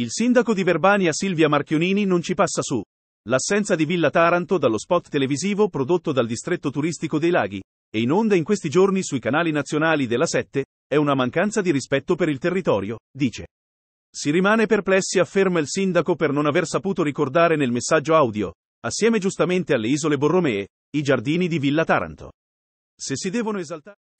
Il sindaco di Verbania Silvia Marchionini non ci passa su. L'assenza di Villa Taranto dallo spot televisivo prodotto dal distretto turistico dei laghi, e in onda in questi giorni sui canali nazionali della 7, è una mancanza di rispetto per il territorio, dice. Si rimane perplessi, afferma il sindaco per non aver saputo ricordare nel messaggio audio, assieme giustamente alle isole Borromee, i giardini di Villa Taranto. Se si devono esaltare...